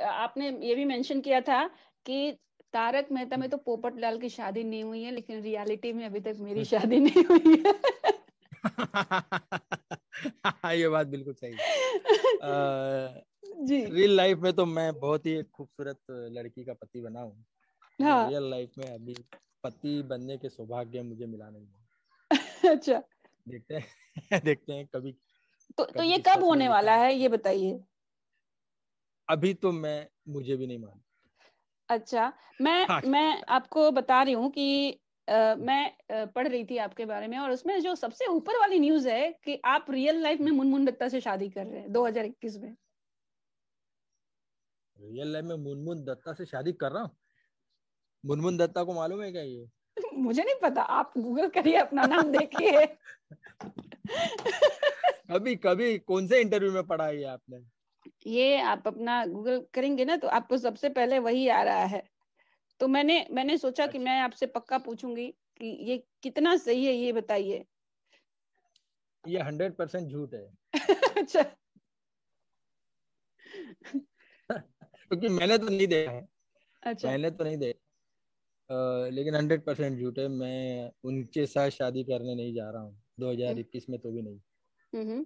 आपने ये भी मेंशन किया था कि तारक मेहता में तो पोपट लाल की शादी नहीं हुई है लेकिन रियलिटी में अभी तक मेरी शादी नहीं हुई है हाँ, ये बात बिल्कुल सही जी रियल लाइफ में तो मैं बहुत ही खूबसूरत लड़की का पति बना हूँ हाँ। रियल लाइफ में अभी पति बनने के सौभाग्य मुझे मिला नहीं अच्छा देखते हैं देखते हैं कभी तो, तो कभी तो ये कब होने वाला है ये बताइए अभी तो मैं मुझे भी नहीं मालूम अच्छा मैं हाँ, मैं आपको बता रही हूँ कि आ, मैं आ, पढ़ रही थी आपके बारे में और उसमें जो सबसे ऊपर वाली न्यूज है कि आप रियल लाइफ में मुनमुन दत्ता से शादी कर रहे हैं 2021 में रियल लाइफ में मुनमुन दत्ता से शादी कर रहा हूँ मुनमुन दत्ता को मालूम है क्या ये मुझे नहीं पता आप गूगल करिए अपना नाम देखिए कभी कभी कौन से इंटरव्यू में पढ़ा है आपने ये आप अपना गूगल करेंगे ना तो आपको सबसे पहले वही आ रहा है तो मैंने मैंने सोचा अच्छा। कि मैं आपसे पक्का पूछूंगी कि ये कितना सही है ये बताइए ये हंड्रेड परसेंट झूठ है अच्छा क्योंकि मैंने तो नहीं देखा है अच्छा मैंने तो नहीं देखा लेकिन हंड्रेड परसेंट झूठ है मैं उनके साथ शादी करने नहीं जा रहा हूँ 2021 हम्म। में तो भी नहीं हम्म।